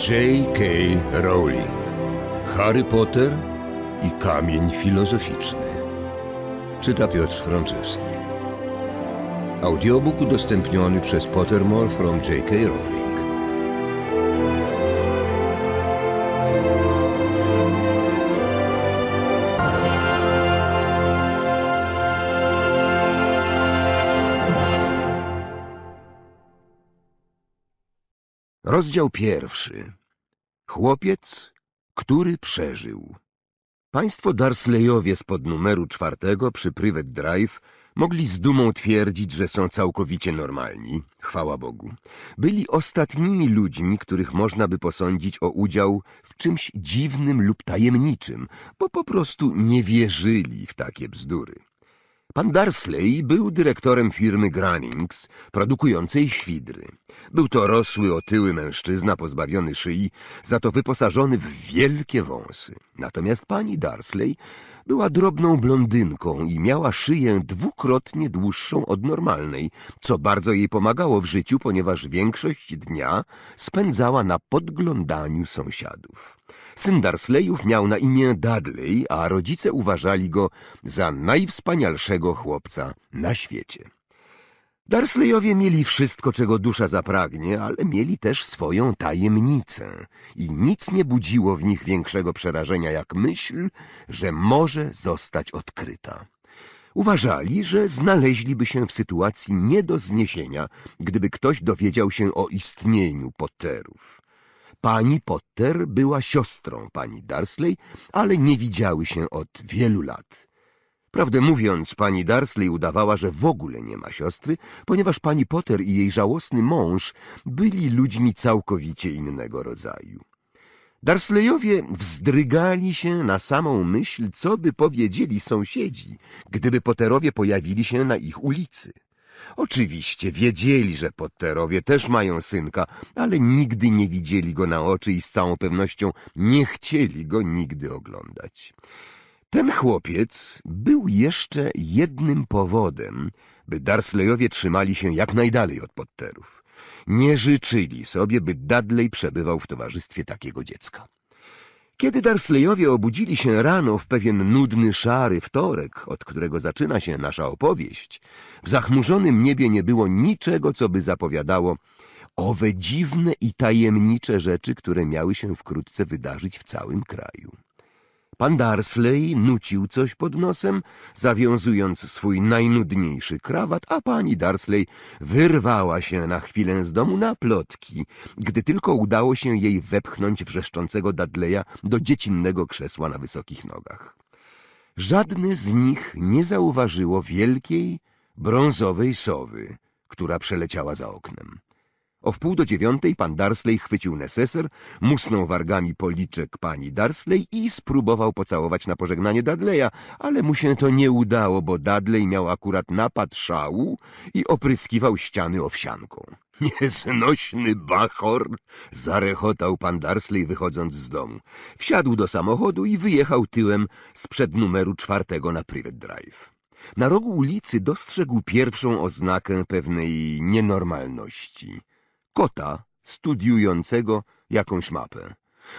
J.K. Rowling Harry Potter i Kamień Filozoficzny Czyta Piotr Franczewski Audiobook udostępniony przez Pottermore from J.K. Rowling Rozdział pierwszy. Chłopiec, który przeżył. Państwo Darsleyowie z numeru czwartego przy Private Drive mogli z dumą twierdzić, że są całkowicie normalni, chwała Bogu. Byli ostatnimi ludźmi, których można by posądzić o udział w czymś dziwnym lub tajemniczym, bo po prostu nie wierzyli w takie bzdury. Pan Darsley był dyrektorem firmy Grannings, produkującej świdry. Był to rosły, otyły mężczyzna pozbawiony szyi, za to wyposażony w wielkie wąsy. Natomiast pani Darsley była drobną blondynką i miała szyję dwukrotnie dłuższą od normalnej, co bardzo jej pomagało w życiu, ponieważ większość dnia spędzała na podglądaniu sąsiadów. Syn Darsleyów miał na imię Dudley, a rodzice uważali go za najwspanialszego chłopca na świecie. Darsleyowie mieli wszystko, czego dusza zapragnie, ale mieli też swoją tajemnicę i nic nie budziło w nich większego przerażenia jak myśl, że może zostać odkryta. Uważali, że znaleźliby się w sytuacji nie do zniesienia, gdyby ktoś dowiedział się o istnieniu Potterów. Pani Potter była siostrą pani Darsley, ale nie widziały się od wielu lat. Prawdę mówiąc, pani Darsley udawała, że w ogóle nie ma siostry, ponieważ pani Potter i jej żałosny mąż byli ludźmi całkowicie innego rodzaju. Darsleyowie wzdrygali się na samą myśl, co by powiedzieli sąsiedzi, gdyby Potterowie pojawili się na ich ulicy. Oczywiście wiedzieli, że Potterowie też mają synka, ale nigdy nie widzieli go na oczy i z całą pewnością nie chcieli go nigdy oglądać. Ten chłopiec był jeszcze jednym powodem, by Darsleyowie trzymali się jak najdalej od Potterów. Nie życzyli sobie, by Dudley przebywał w towarzystwie takiego dziecka. Kiedy Darsleyowie obudzili się rano w pewien nudny, szary wtorek, od którego zaczyna się nasza opowieść, w zachmurzonym niebie nie było niczego, co by zapowiadało owe dziwne i tajemnicze rzeczy, które miały się wkrótce wydarzyć w całym kraju. Pan Darsley nucił coś pod nosem, zawiązując swój najnudniejszy krawat, a pani Darsley wyrwała się na chwilę z domu na plotki, gdy tylko udało się jej wepchnąć wrzeszczącego Dudleya do dziecinnego krzesła na wysokich nogach. Żadne z nich nie zauważyło wielkiej, brązowej sowy, która przeleciała za oknem. O wpół do dziewiątej pan Darsley chwycił neseser, musnął wargami policzek pani Darsley i spróbował pocałować na pożegnanie Dudleya, ale mu się to nie udało, bo Dudley miał akurat napad szału i opryskiwał ściany owsianką. Nieznośny bachor! zarechotał pan Darsley wychodząc z domu. Wsiadł do samochodu i wyjechał tyłem sprzed numeru czwartego na Privet Drive. Na rogu ulicy dostrzegł pierwszą oznakę pewnej nienormalności kota studiującego jakąś mapę.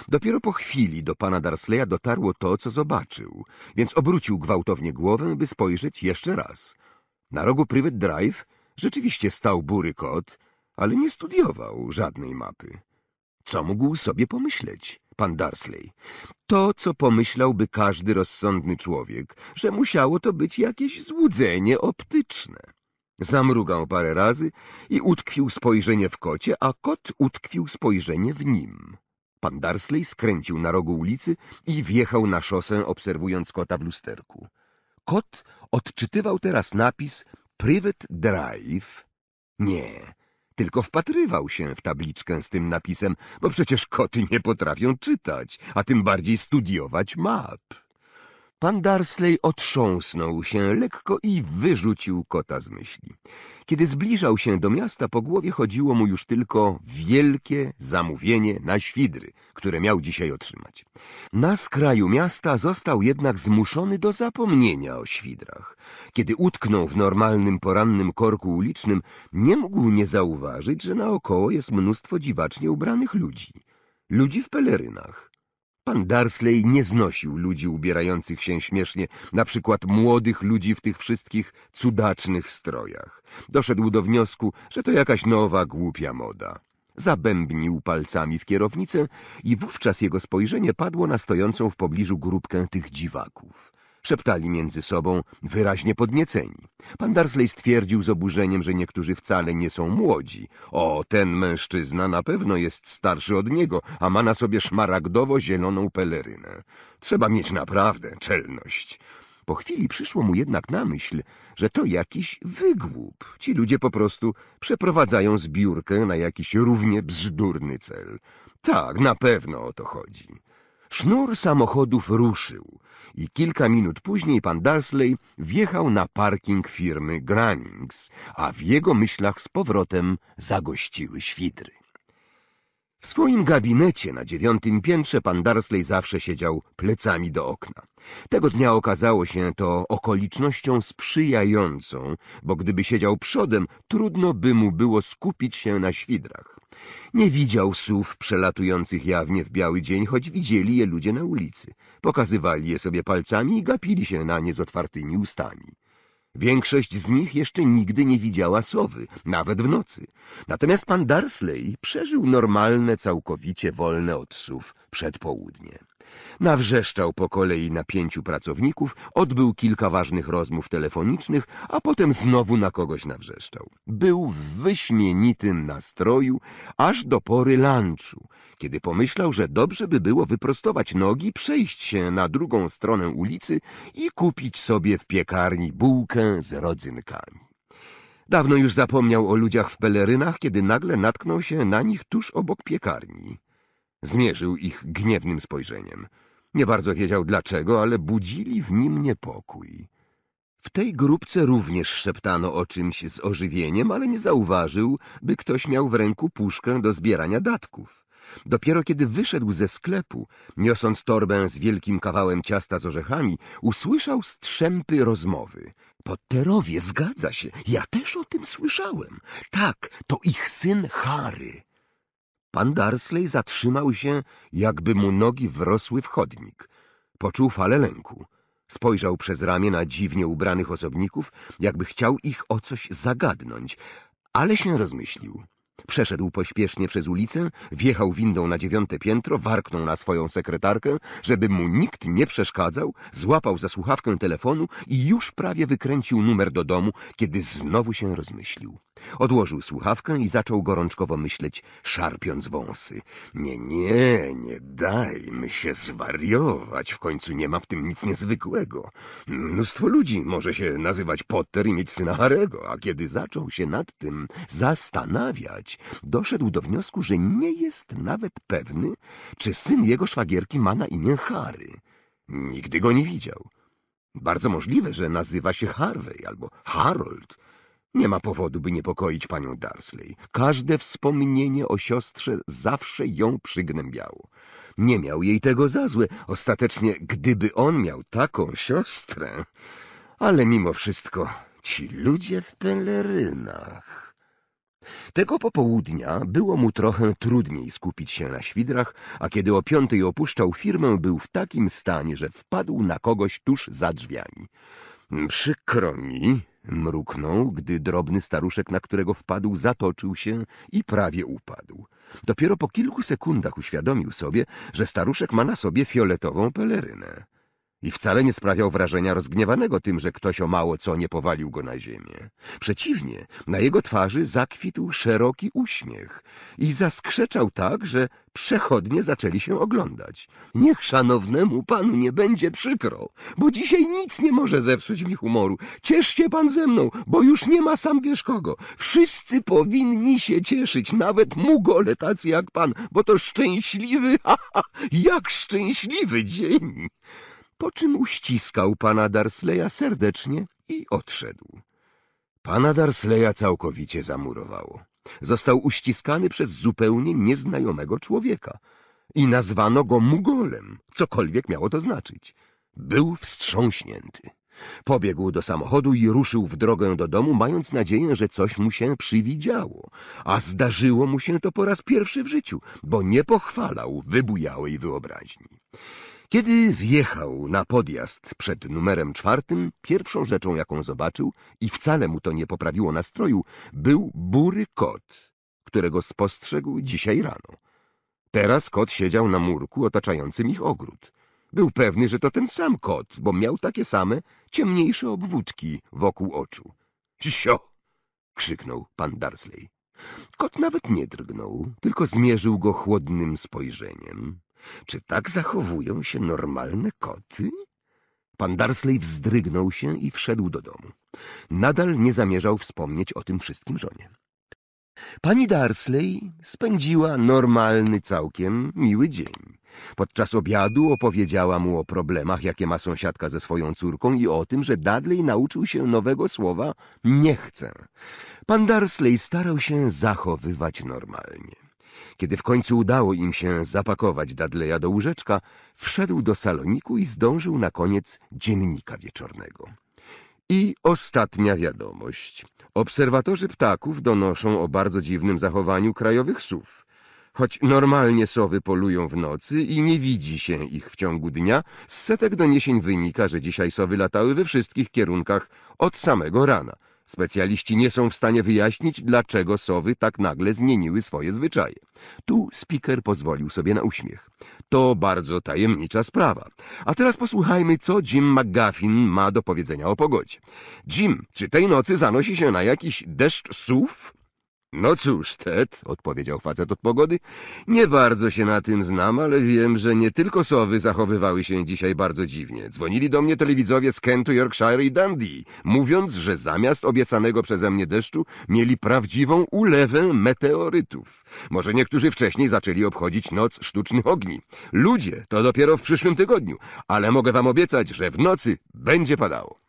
Dopiero po chwili do pana Darsleya dotarło to, co zobaczył, więc obrócił gwałtownie głowę, by spojrzeć jeszcze raz. Na rogu Private Drive rzeczywiście stał bury kot, ale nie studiował żadnej mapy. Co mógł sobie pomyśleć pan Darsley? To, co pomyślałby każdy rozsądny człowiek, że musiało to być jakieś złudzenie optyczne. Zamrugał parę razy i utkwił spojrzenie w kocie, a kot utkwił spojrzenie w nim. Pan Darsley skręcił na rogu ulicy i wjechał na szosę, obserwując kota w lusterku. Kot odczytywał teraz napis Private Drive. Nie, tylko wpatrywał się w tabliczkę z tym napisem, bo przecież koty nie potrafią czytać, a tym bardziej studiować map. Pan Darsley otrząsnął się lekko i wyrzucił kota z myśli. Kiedy zbliżał się do miasta, po głowie chodziło mu już tylko wielkie zamówienie na świdry, które miał dzisiaj otrzymać. Na skraju miasta został jednak zmuszony do zapomnienia o świdrach. Kiedy utknął w normalnym porannym korku ulicznym, nie mógł nie zauważyć, że naokoło jest mnóstwo dziwacznie ubranych ludzi. Ludzi w pelerynach Pan Darsley nie znosił ludzi ubierających się śmiesznie, na przykład młodych ludzi w tych wszystkich cudacznych strojach. Doszedł do wniosku, że to jakaś nowa, głupia moda. Zabębnił palcami w kierownicę i wówczas jego spojrzenie padło na stojącą w pobliżu grupkę tych dziwaków. Szeptali między sobą, wyraźnie podnieceni. Pan Darsley stwierdził z oburzeniem, że niektórzy wcale nie są młodzi. O, ten mężczyzna na pewno jest starszy od niego, a ma na sobie szmaragdowo-zieloną pelerynę. Trzeba mieć naprawdę czelność. Po chwili przyszło mu jednak na myśl, że to jakiś wygłup. Ci ludzie po prostu przeprowadzają zbiórkę na jakiś równie bzdurny cel. Tak, na pewno o to chodzi. Sznur samochodów ruszył i kilka minut później pan Dursley wjechał na parking firmy Granning's, a w jego myślach z powrotem zagościły świdry. W swoim gabinecie na dziewiątym piętrze pan Darsley zawsze siedział plecami do okna. Tego dnia okazało się to okolicznością sprzyjającą, bo gdyby siedział przodem, trudno by mu było skupić się na świdrach. Nie widział słów przelatujących jawnie w biały dzień, choć widzieli je ludzie na ulicy. Pokazywali je sobie palcami i gapili się na nie z otwartymi ustami. Większość z nich jeszcze nigdy nie widziała sowy, nawet w nocy. Natomiast pan Darsley przeżył normalne, całkowicie wolne od słów przedpołudnie. Nawrzeszczał po kolei na pięciu pracowników, odbył kilka ważnych rozmów telefonicznych, a potem znowu na kogoś nawrzeszczał. Był w wyśmienitym nastroju aż do pory lunchu, kiedy pomyślał, że dobrze by było wyprostować nogi, przejść się na drugą stronę ulicy i kupić sobie w piekarni bułkę z rodzynkami. Dawno już zapomniał o ludziach w pelerynach, kiedy nagle natknął się na nich tuż obok piekarni. Zmierzył ich gniewnym spojrzeniem. Nie bardzo wiedział dlaczego, ale budzili w nim niepokój. W tej grupce również szeptano o czymś z ożywieniem, ale nie zauważył, by ktoś miał w ręku puszkę do zbierania datków. Dopiero kiedy wyszedł ze sklepu, niosąc torbę z wielkim kawałem ciasta z orzechami, usłyszał strzępy rozmowy. Potterowie, zgadza się, ja też o tym słyszałem. Tak, to ich syn Harry. Pan Darsley zatrzymał się, jakby mu nogi wrosły w chodnik. Poczuł falę lęku. Spojrzał przez ramię na dziwnie ubranych osobników, jakby chciał ich o coś zagadnąć, ale się rozmyślił. Przeszedł pośpiesznie przez ulicę, wjechał windą na dziewiąte piętro, warknął na swoją sekretarkę, żeby mu nikt nie przeszkadzał, złapał za słuchawkę telefonu i już prawie wykręcił numer do domu, kiedy znowu się rozmyślił. Odłożył słuchawkę i zaczął gorączkowo myśleć, szarpiąc wąsy. Nie, nie, nie dajmy się zwariować. W końcu nie ma w tym nic niezwykłego. Mnóstwo ludzi może się nazywać Potter i mieć syna Harego, a kiedy zaczął się nad tym zastanawiać, doszedł do wniosku, że nie jest nawet pewny, czy syn jego szwagierki ma na imię Harry. Nigdy go nie widział. Bardzo możliwe, że nazywa się Harvey albo Harold – nie ma powodu, by niepokoić panią Darsley. Każde wspomnienie o siostrze zawsze ją przygnębiało. Nie miał jej tego za złe. Ostatecznie, gdyby on miał taką siostrę... Ale mimo wszystko, ci ludzie w pelerynach... Tego popołudnia było mu trochę trudniej skupić się na świdrach, a kiedy o piątej opuszczał firmę, był w takim stanie, że wpadł na kogoś tuż za drzwiami. Przykro mi, Mruknął, gdy drobny staruszek, na którego wpadł, zatoczył się i prawie upadł. Dopiero po kilku sekundach uświadomił sobie, że staruszek ma na sobie fioletową pelerynę i wcale nie sprawiał wrażenia rozgniewanego tym, że ktoś o mało co nie powalił go na ziemię. Przeciwnie, na jego twarzy zakwitł szeroki uśmiech i zaskrzeczał tak, że przechodnie zaczęli się oglądać. Niech szanownemu panu nie będzie przykro, bo dzisiaj nic nie może zepsuć mi humoru. Ciesz się pan ze mną, bo już nie ma sam wiesz kogo. Wszyscy powinni się cieszyć, nawet mugole tacy jak pan, bo to szczęśliwy, ha, ha, jak szczęśliwy dzień po czym uściskał pana Darsleya serdecznie i odszedł. Pana Darsleya całkowicie zamurowało. Został uściskany przez zupełnie nieznajomego człowieka i nazwano go Mugolem, cokolwiek miało to znaczyć. Był wstrząśnięty. Pobiegł do samochodu i ruszył w drogę do domu, mając nadzieję, że coś mu się przywidziało. A zdarzyło mu się to po raz pierwszy w życiu, bo nie pochwalał wybujałej wyobraźni. Kiedy wjechał na podjazd przed numerem czwartym, pierwszą rzeczą, jaką zobaczył, i wcale mu to nie poprawiło nastroju, był bury kot, którego spostrzegł dzisiaj rano. Teraz kot siedział na murku otaczającym ich ogród. Był pewny, że to ten sam kot, bo miał takie same, ciemniejsze obwódki wokół oczu. Sio! krzyknął pan Darsley. Kot nawet nie drgnął, tylko zmierzył go chłodnym spojrzeniem. Czy tak zachowują się normalne koty? Pan Darsley wzdrygnął się i wszedł do domu. Nadal nie zamierzał wspomnieć o tym wszystkim żonie. Pani Darsley spędziła normalny, całkiem miły dzień. Podczas obiadu opowiedziała mu o problemach, jakie ma sąsiadka ze swoją córką i o tym, że Dudley nauczył się nowego słowa nie chcę. Pan Darsley starał się zachowywać normalnie. Kiedy w końcu udało im się zapakować Dadleya do łóżeczka, wszedł do saloniku i zdążył na koniec dziennika wieczornego. I ostatnia wiadomość. Obserwatorzy ptaków donoszą o bardzo dziwnym zachowaniu krajowych sów. Choć normalnie sowy polują w nocy i nie widzi się ich w ciągu dnia, z setek doniesień wynika, że dzisiaj sowy latały we wszystkich kierunkach od samego rana. Specjaliści nie są w stanie wyjaśnić, dlaczego sowy tak nagle zmieniły swoje zwyczaje. Tu speaker pozwolił sobie na uśmiech. To bardzo tajemnicza sprawa. A teraz posłuchajmy, co Jim McGuffin ma do powiedzenia o pogodzie. Jim, czy tej nocy zanosi się na jakiś deszcz sów? No cóż, Ted, odpowiedział facet od pogody, nie bardzo się na tym znam, ale wiem, że nie tylko sowy zachowywały się dzisiaj bardzo dziwnie. Dzwonili do mnie telewidzowie z Kentu, Yorkshire i Dundee, mówiąc, że zamiast obiecanego przeze mnie deszczu mieli prawdziwą ulewę meteorytów. Może niektórzy wcześniej zaczęli obchodzić noc sztucznych ogni. Ludzie, to dopiero w przyszłym tygodniu, ale mogę wam obiecać, że w nocy będzie padało.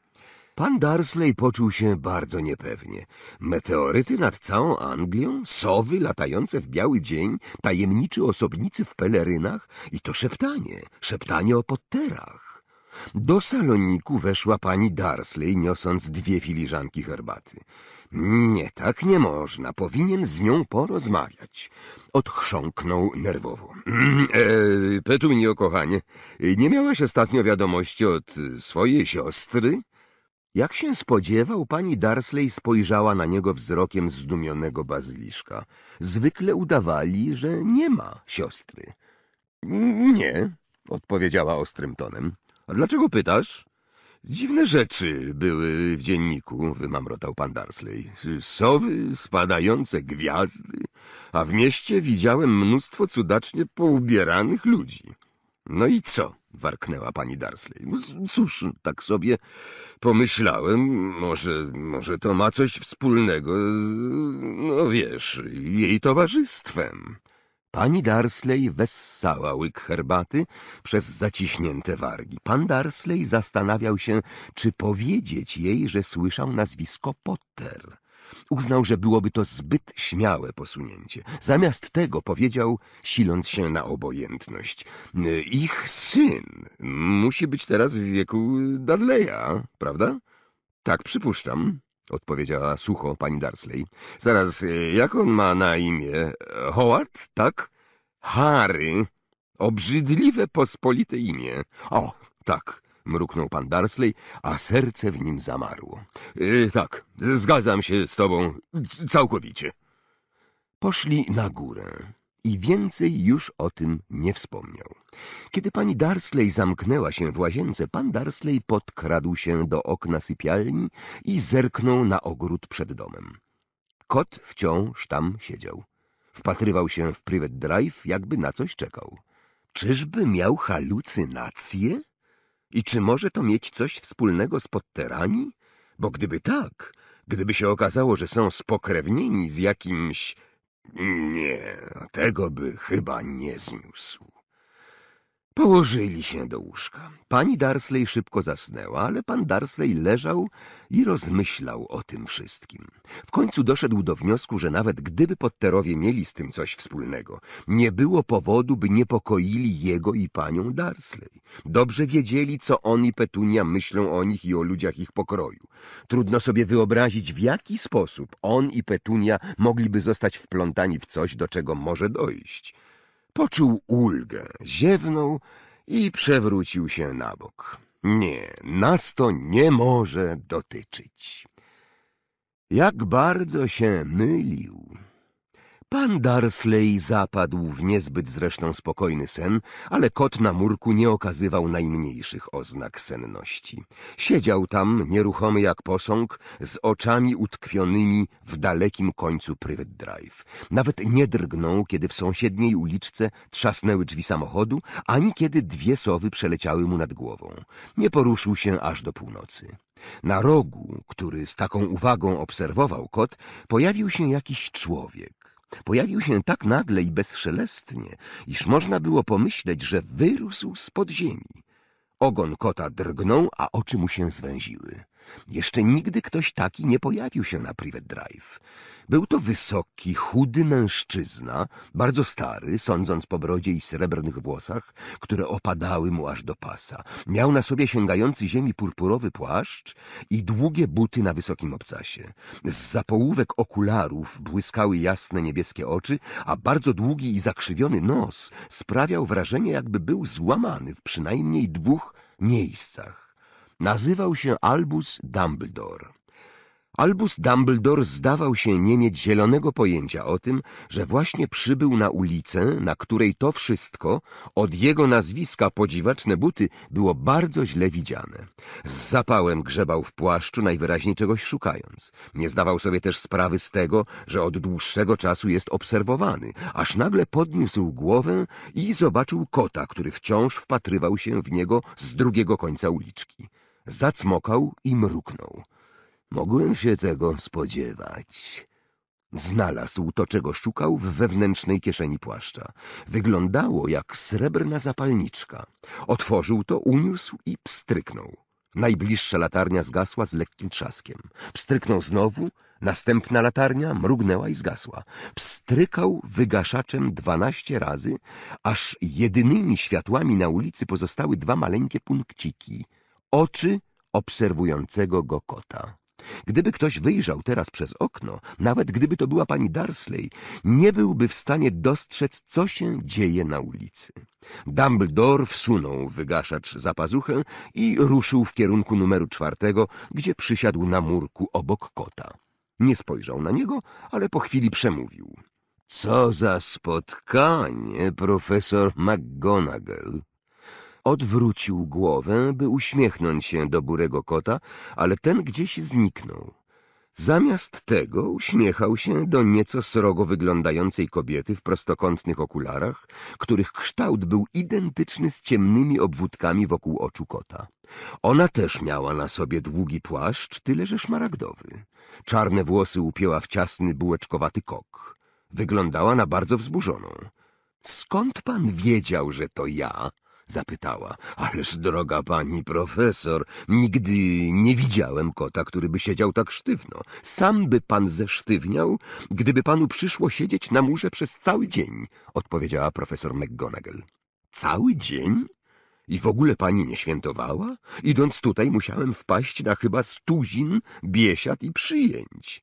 Pan Darsley poczuł się bardzo niepewnie. Meteoryty nad całą Anglią, sowy latające w biały dzień, tajemniczy osobnicy w pelerynach i to szeptanie, szeptanie o podterach. Do saloniku weszła pani Darsley, niosąc dwie filiżanki herbaty. Nie, tak nie można. Powinien z nią porozmawiać. Odchrząknął nerwowo. Mm, e, Petunio, kochanie, nie miałaś ostatnio wiadomości od swojej siostry? Jak się spodziewał, pani Darsley spojrzała na niego wzrokiem zdumionego bazyliszka. Zwykle udawali, że nie ma siostry. Nie, odpowiedziała ostrym tonem. A dlaczego pytasz? Dziwne rzeczy były w dzienniku, wymamrotał pan Darsley. Sowy, spadające gwiazdy, a w mieście widziałem mnóstwo cudacznie poubieranych ludzi. No i co? warknęła pani Darsley. Cóż, tak sobie pomyślałem, może, może to ma coś wspólnego z, no wiesz, jej towarzystwem. Pani Darsley wessała łyk herbaty przez zaciśnięte wargi. Pan Darsley zastanawiał się, czy powiedzieć jej, że słyszał nazwisko Potter. Uznał, że byłoby to zbyt śmiałe posunięcie. Zamiast tego powiedział, siląc się na obojętność. Y, ich syn musi być teraz w wieku Dudleya, prawda? Tak przypuszczam, odpowiedziała sucho pani Darsley. Zaraz, y, jak on ma na imię? Howard, tak? Harry. Obrzydliwe, pospolite imię. O, tak mruknął pan Darsley, a serce w nim zamarło. E, tak, zgadzam się z tobą całkowicie. Poszli na górę i więcej już o tym nie wspomniał. Kiedy pani Darsley zamknęła się w łazience, pan Darsley podkradł się do okna sypialni i zerknął na ogród przed domem. Kot wciąż tam siedział. Wpatrywał się w private drive, jakby na coś czekał. Czyżby miał halucynację? I czy może to mieć coś wspólnego z Potterami? Bo gdyby tak, gdyby się okazało, że są spokrewnieni z jakimś... Nie, tego by chyba nie zniósł. Położyli się do łóżka. Pani Darsley szybko zasnęła, ale pan Darsley leżał i rozmyślał o tym wszystkim. W końcu doszedł do wniosku, że nawet gdyby podterowie mieli z tym coś wspólnego, nie było powodu, by niepokoili jego i panią Darsley. Dobrze wiedzieli, co on i Petunia myślą o nich i o ludziach ich pokroju. Trudno sobie wyobrazić, w jaki sposób on i Petunia mogliby zostać wplątani w coś, do czego może dojść. Poczuł ulgę, ziewnął i przewrócił się na bok. Nie, nas to nie może dotyczyć. Jak bardzo się mylił. Pan Darsley zapadł w niezbyt zresztą spokojny sen, ale kot na murku nie okazywał najmniejszych oznak senności. Siedział tam, nieruchomy jak posąg, z oczami utkwionymi w dalekim końcu Private Drive. Nawet nie drgnął, kiedy w sąsiedniej uliczce trzasnęły drzwi samochodu, ani kiedy dwie sowy przeleciały mu nad głową. Nie poruszył się aż do północy. Na rogu, który z taką uwagą obserwował kot, pojawił się jakiś człowiek. Pojawił się tak nagle i bezszelestnie, iż można było pomyśleć, że wyrósł z pod ziemi. Ogon kota drgnął, a oczy mu się zwęziły. Jeszcze nigdy ktoś taki nie pojawił się na Privet Drive. Był to wysoki, chudy mężczyzna, bardzo stary, sądząc po brodzie i srebrnych włosach, które opadały mu aż do pasa. Miał na sobie sięgający ziemi purpurowy płaszcz i długie buty na wysokim obcasie. Z zapołówek okularów błyskały jasne niebieskie oczy, a bardzo długi i zakrzywiony nos sprawiał wrażenie, jakby był złamany w przynajmniej dwóch miejscach. Nazywał się Albus Dumbledore. Albus Dumbledore zdawał się nie mieć zielonego pojęcia o tym, że właśnie przybył na ulicę, na której to wszystko, od jego nazwiska podziwaczne buty, było bardzo źle widziane. Z zapałem grzebał w płaszczu, najwyraźniej czegoś szukając. Nie zdawał sobie też sprawy z tego, że od dłuższego czasu jest obserwowany, aż nagle podniósł głowę i zobaczył kota, który wciąż wpatrywał się w niego z drugiego końca uliczki. Zacmokał i mruknął. Mogłem się tego spodziewać. Znalazł to, czego szukał w wewnętrznej kieszeni płaszcza. Wyglądało jak srebrna zapalniczka. Otworzył to, uniósł i pstryknął. Najbliższa latarnia zgasła z lekkim trzaskiem. Pstryknął znowu, następna latarnia mrugnęła i zgasła. Pstrykał wygaszaczem dwanaście razy, aż jedynymi światłami na ulicy pozostały dwa maleńkie punkciki – oczy obserwującego go kota. Gdyby ktoś wyjrzał teraz przez okno, nawet gdyby to była pani Darsley, nie byłby w stanie dostrzec, co się dzieje na ulicy. Dumbledore wsunął wygaszacz za pazuchę i ruszył w kierunku numeru czwartego, gdzie przysiadł na murku obok kota. Nie spojrzał na niego, ale po chwili przemówił. Co za spotkanie, profesor McGonagall! Odwrócił głowę, by uśmiechnąć się do burego kota, ale ten gdzieś zniknął. Zamiast tego uśmiechał się do nieco srogo wyglądającej kobiety w prostokątnych okularach, których kształt był identyczny z ciemnymi obwódkami wokół oczu kota. Ona też miała na sobie długi płaszcz, tyle że szmaragdowy. Czarne włosy upięła w ciasny, bułeczkowaty kok. Wyglądała na bardzo wzburzoną. Skąd pan wiedział, że to ja? Zapytała. Ależ droga pani profesor, nigdy nie widziałem kota, który by siedział tak sztywno. Sam by pan zesztywniał, gdyby panu przyszło siedzieć na murze przez cały dzień, odpowiedziała profesor McGonagall. Cały dzień? I w ogóle pani nie świętowała? Idąc tutaj musiałem wpaść na chyba stuzin biesiad i przyjęć.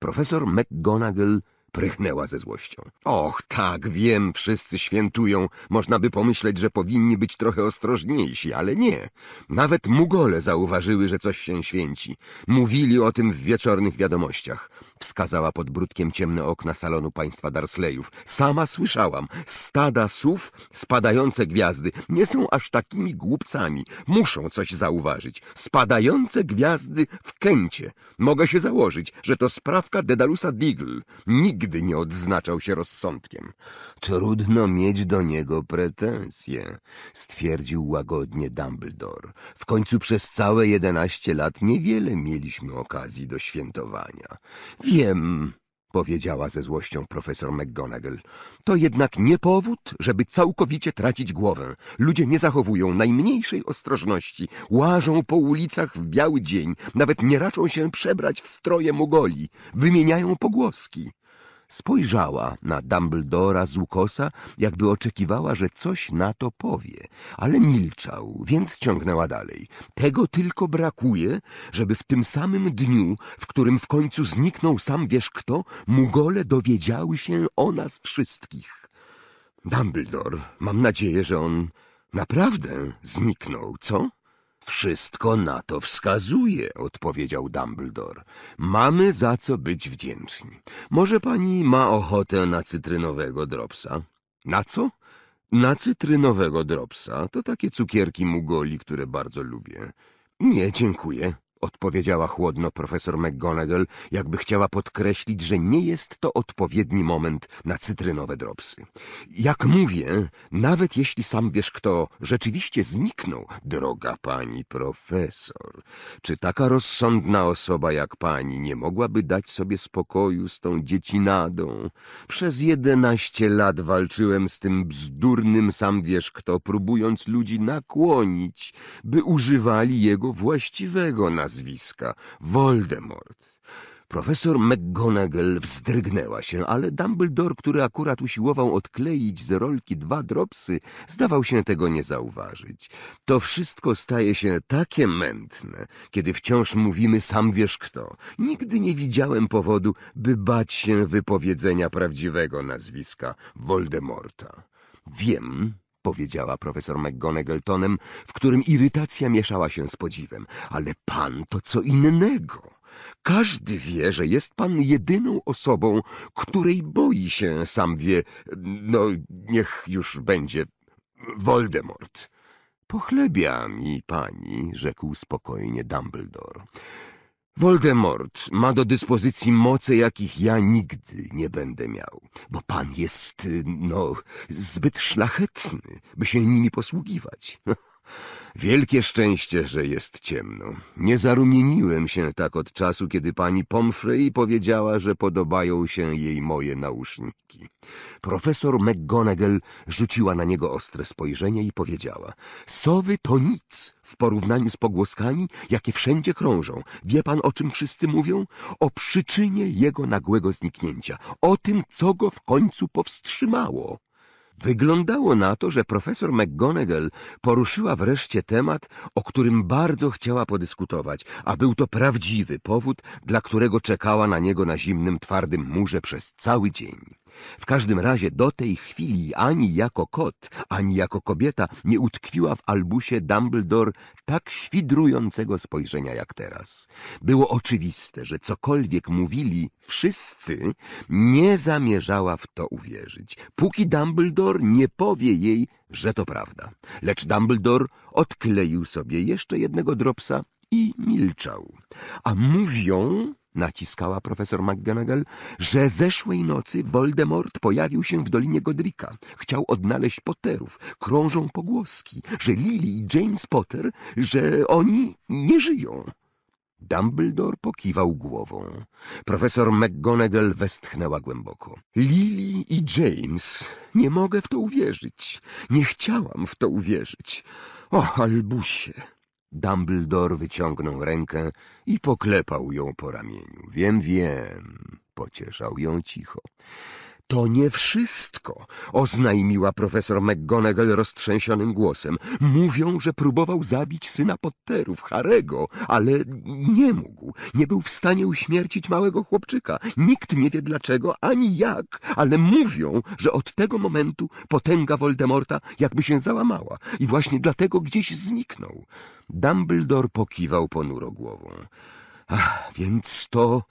Profesor McGonagall prychnęła ze złością. Och, tak, wiem, wszyscy świętują. Można by pomyśleć, że powinni być trochę ostrożniejsi, ale nie. Nawet mugole zauważyły, że coś się święci. Mówili o tym w wieczornych wiadomościach. Wskazała pod brudkiem ciemne okna salonu państwa Darslejów. Sama słyszałam. Stada sów, spadające gwiazdy. Nie są aż takimi głupcami. Muszą coś zauważyć. Spadające gwiazdy w Kęcie. Mogę się założyć, że to sprawka Dedalusa Digl. Nikt nigdy nie odznaczał się rozsądkiem. Trudno mieć do niego pretensje, stwierdził łagodnie Dumbledore. W końcu przez całe jedenaście lat niewiele mieliśmy okazji do świętowania. Wiem, powiedziała ze złością profesor McGonagall. To jednak nie powód, żeby całkowicie tracić głowę. Ludzie nie zachowują najmniejszej ostrożności, łażą po ulicach w biały dzień, nawet nie raczą się przebrać w stroje mugoli, wymieniają pogłoski. Spojrzała na Dumbledora z ukosa, jakby oczekiwała, że coś na to powie, ale milczał, więc ciągnęła dalej. Tego tylko brakuje, żeby w tym samym dniu, w którym w końcu zniknął sam wiesz kto, mugole dowiedziały się o nas wszystkich. Dumbledore, mam nadzieję, że on naprawdę zniknął, co? Wszystko na to wskazuje, odpowiedział Dumbledore. Mamy za co być wdzięczni. Może pani ma ochotę na cytrynowego dropsa? Na co? Na cytrynowego dropsa. To takie cukierki mugoli, które bardzo lubię. Nie, dziękuję odpowiedziała chłodno profesor McGonagall, jakby chciała podkreślić, że nie jest to odpowiedni moment na cytrynowe dropsy. Jak mówię, nawet jeśli sam wiesz kto rzeczywiście zniknął, droga pani profesor, czy taka rozsądna osoba jak pani nie mogłaby dać sobie spokoju z tą dziecinadą? Przez jedenaście lat walczyłem z tym bzdurnym sam wiesz kto, próbując ludzi nakłonić, by używali jego właściwego na nazwiska. Voldemort. Profesor McGonagall wzdrygnęła się, ale Dumbledore, który akurat usiłował odkleić z rolki dwa dropsy, zdawał się tego nie zauważyć. To wszystko staje się takie mętne, kiedy wciąż mówimy sam wiesz kto. Nigdy nie widziałem powodu, by bać się wypowiedzenia prawdziwego nazwiska Voldemorta. Wiem, powiedziała profesor McGonagall tonem, w którym irytacja mieszała się z podziwem. Ale pan to co innego. Każdy wie, że jest pan jedyną osobą, której boi się, sam wie, no niech już będzie, Voldemort. Pochlebia mi pani, rzekł spokojnie Dumbledore. Voldemort ma do dyspozycji moce, jakich ja nigdy nie będę miał, bo pan jest, no, zbyt szlachetny, by się nimi posługiwać. Wielkie szczęście, że jest ciemno. Nie zarumieniłem się tak od czasu, kiedy pani Pomfrey powiedziała, że podobają się jej moje nauszniki. Profesor McGonagall rzuciła na niego ostre spojrzenie i powiedziała — Sowy to nic w porównaniu z pogłoskami, jakie wszędzie krążą. Wie pan, o czym wszyscy mówią? O przyczynie jego nagłego zniknięcia, o tym, co go w końcu powstrzymało. Wyglądało na to, że profesor McGonagall poruszyła wreszcie temat, o którym bardzo chciała podyskutować, a był to prawdziwy powód, dla którego czekała na niego na zimnym, twardym murze przez cały dzień. W każdym razie do tej chwili ani jako kot, ani jako kobieta nie utkwiła w albusie Dumbledore tak świdrującego spojrzenia jak teraz. Było oczywiste, że cokolwiek mówili wszyscy, nie zamierzała w to uwierzyć, póki Dumbledore nie powie jej, że to prawda. Lecz Dumbledore odkleił sobie jeszcze jednego dropsa i milczał. A mówią, naciskała profesor McGonagall, że zeszłej nocy Voldemort pojawił się w Dolinie Godrika. Chciał odnaleźć Potterów. Krążą pogłoski, że Lily i James Potter, że oni nie żyją. Dumbledore pokiwał głową. Profesor McGonagall westchnęła głęboko. Lily i James, nie mogę w to uwierzyć. Nie chciałam w to uwierzyć. O, Albusie! Dumbledore wyciągnął rękę i poklepał ją po ramieniu. Wiem, wiem, pocieszał ją cicho. To nie wszystko, oznajmiła profesor McGonagall roztrzęsionym głosem. Mówią, że próbował zabić syna Potterów, Harego, ale nie mógł. Nie był w stanie uśmiercić małego chłopczyka. Nikt nie wie dlaczego, ani jak, ale mówią, że od tego momentu potęga Voldemorta jakby się załamała i właśnie dlatego gdzieś zniknął. Dumbledore pokiwał ponuro głową. Ach, więc to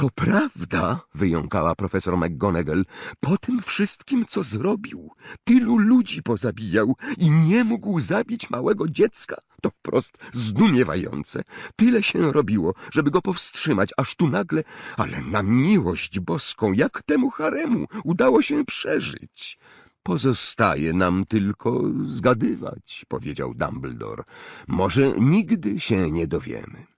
to prawda, wyjąkała profesor McGonagall, po tym wszystkim, co zrobił. Tylu ludzi pozabijał i nie mógł zabić małego dziecka. To wprost zdumiewające. Tyle się robiło, żeby go powstrzymać, aż tu nagle, ale na miłość boską, jak temu haremu udało się przeżyć. Pozostaje nam tylko zgadywać, powiedział Dumbledore. Może nigdy się nie dowiemy.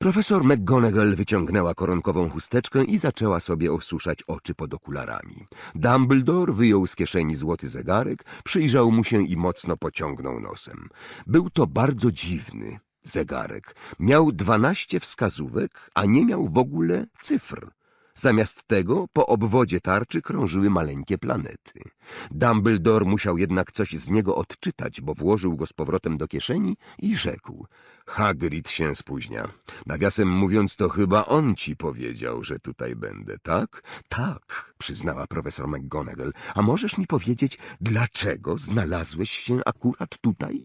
Profesor McGonagall wyciągnęła koronkową chusteczkę i zaczęła sobie osuszać oczy pod okularami. Dumbledore wyjął z kieszeni złoty zegarek, przyjrzał mu się i mocno pociągnął nosem. Był to bardzo dziwny zegarek. Miał dwanaście wskazówek, a nie miał w ogóle cyfr. Zamiast tego po obwodzie tarczy krążyły maleńkie planety. Dumbledore musiał jednak coś z niego odczytać, bo włożył go z powrotem do kieszeni i rzekł. Hagrid się spóźnia. Nawiasem mówiąc, to chyba on ci powiedział, że tutaj będę, tak? Tak, przyznała profesor McGonagall. A możesz mi powiedzieć, dlaczego znalazłeś się akurat tutaj?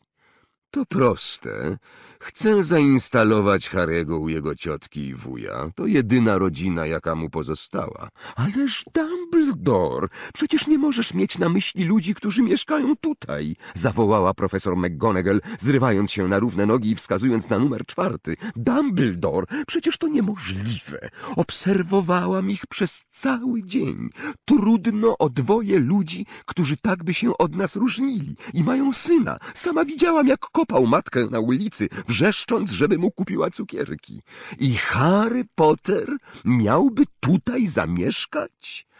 To proste. Chcę zainstalować Harego u jego ciotki i wuja. To jedyna rodzina, jaka mu pozostała. Ależ dam Dumbledore, przecież nie możesz mieć na myśli ludzi, którzy mieszkają tutaj, zawołała profesor McGonagall, zrywając się na równe nogi i wskazując na numer czwarty. Dumbledore, przecież to niemożliwe. Obserwowałam ich przez cały dzień. Trudno o dwoje ludzi, którzy tak by się od nas różnili i mają syna. Sama widziałam, jak kopał matkę na ulicy, wrzeszcząc, żeby mu kupiła cukierki. I Harry Potter miałby tutaj zamieszkać?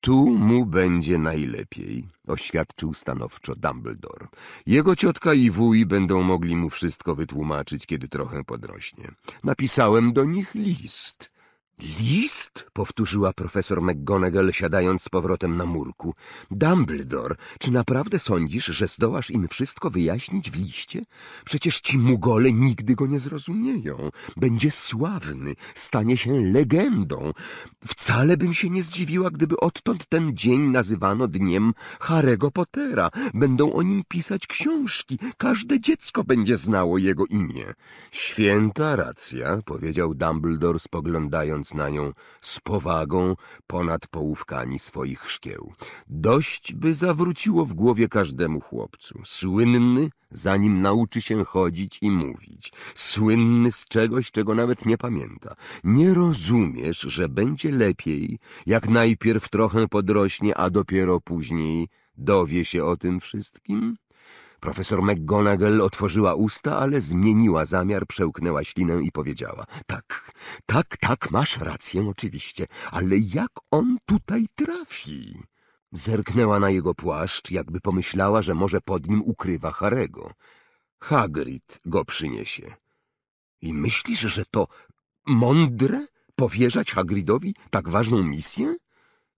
Tu mu będzie najlepiej, oświadczył stanowczo Dumbledore. Jego ciotka i wuj będą mogli mu wszystko wytłumaczyć, kiedy trochę podrośnie. Napisałem do nich list. List? powtórzyła profesor McGonagall, siadając z powrotem na murku. Dumbledore, czy naprawdę sądzisz, że zdołasz im wszystko wyjaśnić w liście? Przecież ci mugole nigdy go nie zrozumieją. Będzie sławny, stanie się legendą. Wcale bym się nie zdziwiła, gdyby odtąd ten dzień nazywano dniem Harego Pottera. Będą o nim pisać książki. Każde dziecko będzie znało jego imię. Święta racja, powiedział Dumbledore spoglądając patrząc na nią z powagą ponad połówkami swoich szkieł. Dość by zawróciło w głowie każdemu chłopcu. Słynny, zanim nauczy się chodzić i mówić. Słynny z czegoś, czego nawet nie pamięta. Nie rozumiesz, że będzie lepiej, jak najpierw trochę podrośnie, a dopiero później dowie się o tym wszystkim? Profesor McGonagall otworzyła usta, ale zmieniła zamiar, przełknęła ślinę i powiedziała – tak, tak, tak, masz rację oczywiście, ale jak on tutaj trafi? Zerknęła na jego płaszcz, jakby pomyślała, że może pod nim ukrywa Harego. Hagrid go przyniesie. I myślisz, że to mądre? Powierzać Hagridowi tak ważną misję?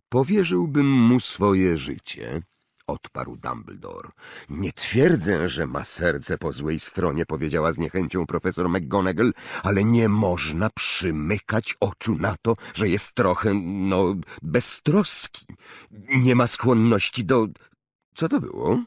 Powierzyłbym mu swoje życie odparł Dumbledore. Nie twierdzę, że ma serce po złej stronie, powiedziała z niechęcią profesor McGonagall, ale nie można przymykać oczu na to, że jest trochę, no, beztroski. Nie ma skłonności do... Co to było?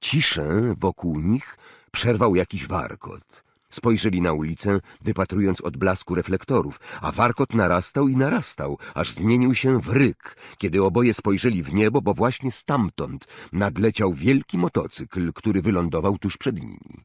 Ciszę wokół nich przerwał jakiś warkot. Spojrzeli na ulicę, wypatrując odblasku reflektorów, a warkot narastał i narastał, aż zmienił się w ryk, kiedy oboje spojrzeli w niebo, bo właśnie stamtąd nadleciał wielki motocykl, który wylądował tuż przed nimi.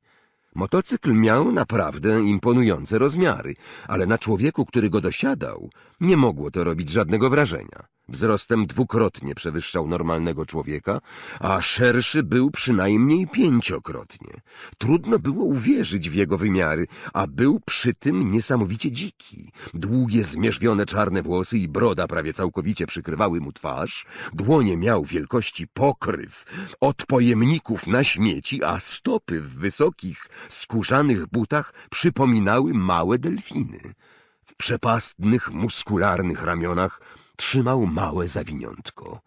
Motocykl miał naprawdę imponujące rozmiary, ale na człowieku, który go dosiadał, nie mogło to robić żadnego wrażenia. Wzrostem dwukrotnie przewyższał normalnego człowieka, a szerszy był przynajmniej pięciokrotnie. Trudno było uwierzyć w jego wymiary, a był przy tym niesamowicie dziki. Długie, zmierzwione czarne włosy i broda prawie całkowicie przykrywały mu twarz, dłonie miał wielkości pokryw, od pojemników na śmieci, a stopy w wysokich, skórzanych butach przypominały małe delfiny. W przepastnych, muskularnych ramionach trzymał małe zawiniątko.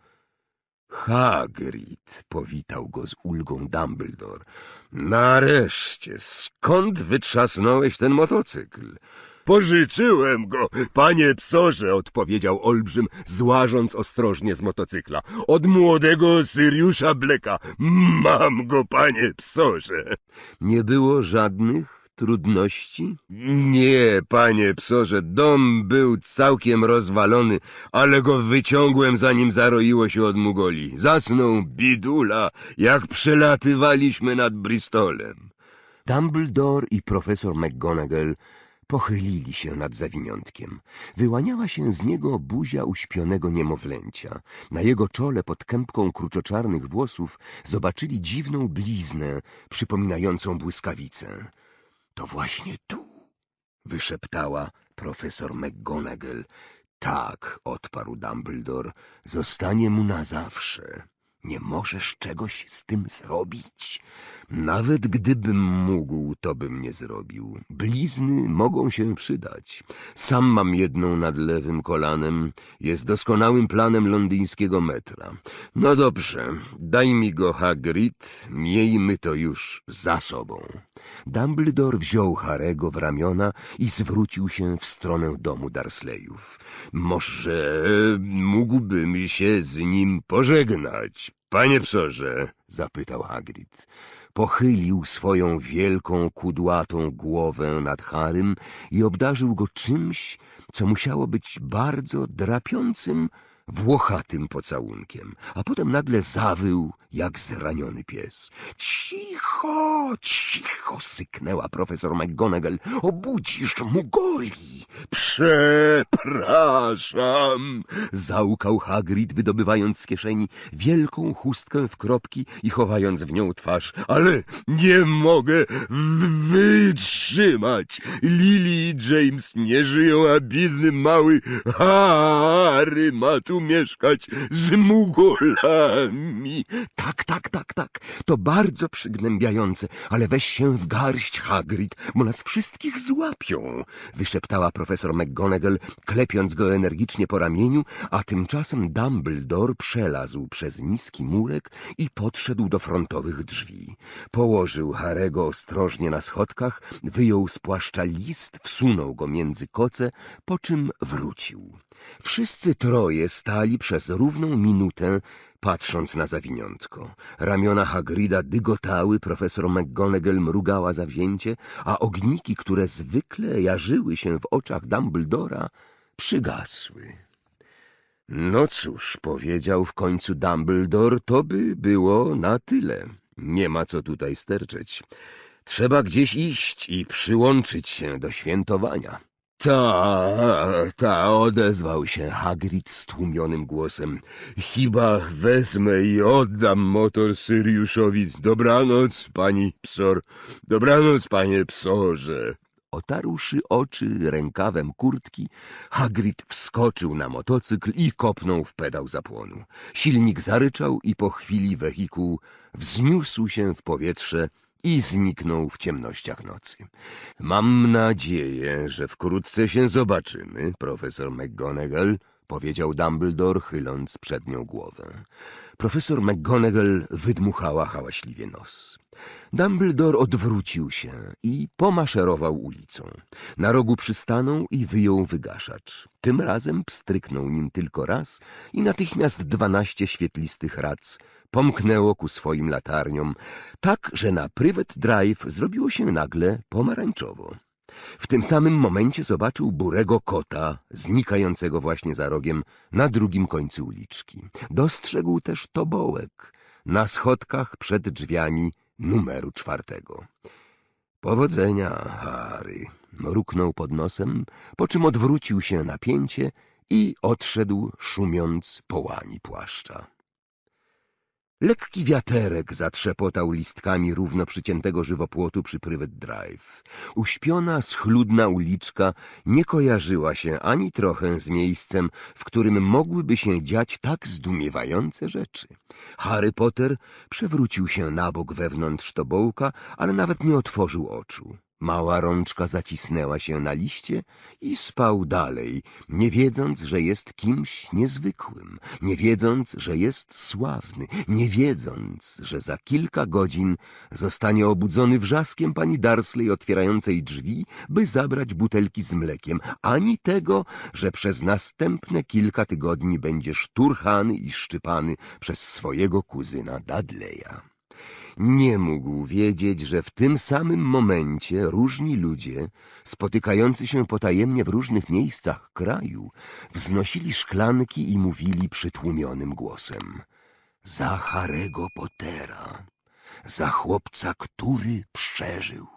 Hagrid, powitał go z ulgą Dumbledore. Nareszcie, skąd wytrzasnąłeś ten motocykl? Pożyczyłem go, panie psorze, odpowiedział olbrzym, złażąc ostrożnie z motocykla. Od młodego Syriusza Bleka. Mam go, panie psorze. Nie było żadnych trudności? Nie, panie psorze, dom był całkiem rozwalony, ale go wyciągłem, zanim zaroiło się od mugoli. Zasnął bidula, jak przelatywaliśmy nad Bristolem. Dumbledore i profesor McGonagall pochylili się nad zawiniątkiem. Wyłaniała się z niego buzia uśpionego niemowlęcia. Na jego czole pod kępką kruczoczarnych włosów zobaczyli dziwną bliznę przypominającą błyskawicę. To właśnie tu, wyszeptała profesor McGonagall. Tak, odparł Dumbledore, zostanie mu na zawsze. Nie możesz czegoś z tym zrobić. Nawet gdybym mógł, to bym nie zrobił. Blizny mogą się przydać. Sam mam jedną nad lewym kolanem. Jest doskonałym planem londyńskiego metra. No dobrze, daj mi go, Hagrid. Miejmy to już za sobą. Dumbledore wziął Harego w ramiona i zwrócił się w stronę domu Darsleyów. Może e, mógłbym się z nim pożegnać, panie psorze? zapytał Hagrid pochylił swoją wielką, kudłatą głowę nad Harym i obdarzył go czymś, co musiało być bardzo drapiącym włochatym pocałunkiem, a potem nagle zawył jak zraniony pies. Cicho, cicho, syknęła profesor McGonagall. Obudzisz mugoli. Przepraszam, załkał Hagrid, wydobywając z kieszeni wielką chustkę w kropki i chowając w nią twarz. Ale nie mogę wytrzymać. Lily i James nie żyją, a biedny mały Harry ma tu tu mieszkać z Mugolami. Tak, tak, tak, tak. To bardzo przygnębiające, ale weź się w garść, Hagrid, bo nas wszystkich złapią, wyszeptała profesor McGonagall, klepiąc go energicznie po ramieniu, a tymczasem Dumbledore przelazł przez niski murek i podszedł do frontowych drzwi. Położył Harego ostrożnie na schodkach, wyjął z płaszcza list, wsunął go między koce, po czym wrócił. Wszyscy troje stali przez równą minutę, patrząc na zawiniątko. Ramiona Hagrida dygotały, profesor McGonagall mrugała zawzięcie, a ogniki, które zwykle jarzyły się w oczach Dumbledora, przygasły. No cóż, powiedział w końcu Dumbledore, to by było na tyle. Nie ma co tutaj sterczeć. Trzeba gdzieś iść i przyłączyć się do świętowania. Ta, ta, odezwał się Hagrid stłumionym głosem. Chyba wezmę i oddam motor Syriuszowi. Dobranoc, pani psor. Dobranoc, panie psorze. Otarłszy oczy rękawem kurtki, Hagrid wskoczył na motocykl i kopnął w pedał zapłonu. Silnik zaryczał i po chwili wehikuł wzniósł się w powietrze, i zniknął w ciemnościach nocy. Mam nadzieję, że wkrótce się zobaczymy, profesor McGonagall, powiedział Dumbledore, chyląc przednią głowę. Profesor McGonagall wydmuchała hałaśliwie nos. Dumbledore odwrócił się i pomaszerował ulicą. Na rogu przystanął i wyjął wygaszacz. Tym razem pstryknął nim tylko raz i natychmiast dwanaście świetlistych rac pomknęło ku swoim latarniom, tak, że na Private Drive zrobiło się nagle pomarańczowo. W tym samym momencie zobaczył burego kota, znikającego właśnie za rogiem na drugim końcu uliczki. Dostrzegł też tobołek na schodkach przed drzwiami numeru czwartego. Powodzenia, Harry, mruknął pod nosem, po czym odwrócił się na pięcie i odszedł, szumiąc połami płaszcza. Lekki wiaterek zatrzepotał listkami równo przyciętego żywopłotu przy Privet Drive. Uśpiona, schludna uliczka nie kojarzyła się ani trochę z miejscem, w którym mogłyby się dziać tak zdumiewające rzeczy. Harry Potter przewrócił się na bok wewnątrz tobołka, ale nawet nie otworzył oczu. Mała rączka zacisnęła się na liście i spał dalej, nie wiedząc, że jest kimś niezwykłym, nie wiedząc, że jest sławny, nie wiedząc, że za kilka godzin zostanie obudzony wrzaskiem pani Darsley otwierającej drzwi, by zabrać butelki z mlekiem, ani tego, że przez następne kilka tygodni będzie szturchany i szczypany przez swojego kuzyna Dudleya nie mógł wiedzieć, że w tym samym momencie różni ludzie, spotykający się potajemnie w różnych miejscach kraju, wznosili szklanki i mówili przytłumionym głosem – za Harego Pottera, za chłopca, który przeżył.